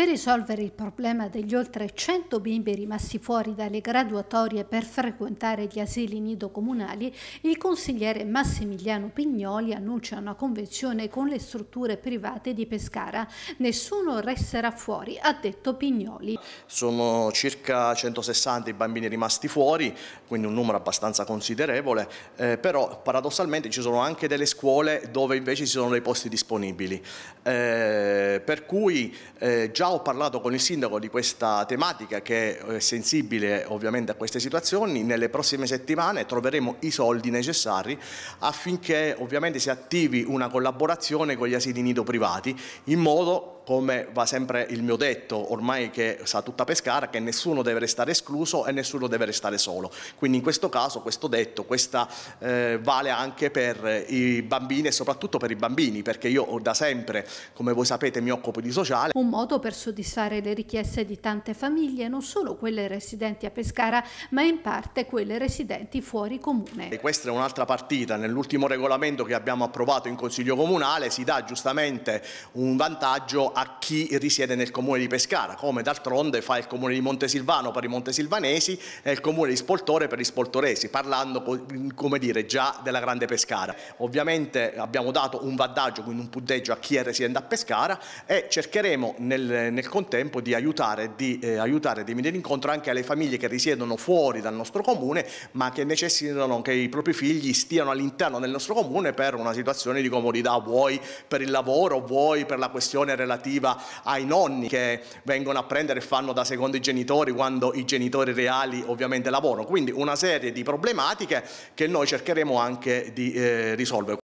Per risolvere il problema degli oltre 100 bimbi rimasti fuori dalle graduatorie per frequentare gli asili nido comunali, il consigliere Massimiliano Pignoli annuncia una convenzione con le strutture private di Pescara. Nessuno resterà fuori, ha detto Pignoli. Sono circa 160 i bambini rimasti fuori, quindi un numero abbastanza considerevole, eh, però paradossalmente ci sono anche delle scuole dove invece ci sono dei posti disponibili. Eh, per cui eh, già ho parlato con il sindaco di questa tematica che è sensibile ovviamente a queste situazioni, nelle prossime settimane troveremo i soldi necessari affinché ovviamente si attivi una collaborazione con gli asili nido privati in modo come va sempre il mio detto, ormai che sa tutta Pescara, che nessuno deve restare escluso e nessuno deve restare solo. Quindi in questo caso questo detto questa, eh, vale anche per i bambini e soprattutto per i bambini, perché io da sempre, come voi sapete, mi occupo di sociale. Un modo per soddisfare le richieste di tante famiglie, non solo quelle residenti a Pescara, ma in parte quelle residenti fuori comune. E questa è un'altra partita, nell'ultimo regolamento che abbiamo approvato in Consiglio Comunale si dà giustamente un vantaggio a chi risiede nel comune di Pescara, come d'altronde fa il comune di Montesilvano per i montesilvanesi e il comune di Spoltore per i spoltoresi, parlando come dire, già della grande Pescara. Ovviamente abbiamo dato un vantaggio, quindi un punteggio a chi è residente a Pescara e cercheremo nel, nel contempo di aiutare, di eh, aiutare, di venire incontro anche alle famiglie che risiedono fuori dal nostro comune ma che necessitano che i propri figli stiano all'interno del nostro comune per una situazione di comodità, vuoi per il lavoro, vuoi per la questione relativa relativa ai nonni che vengono a prendere e fanno da secondi genitori quando i genitori reali ovviamente lavorano. Quindi una serie di problematiche che noi cercheremo anche di eh, risolvere.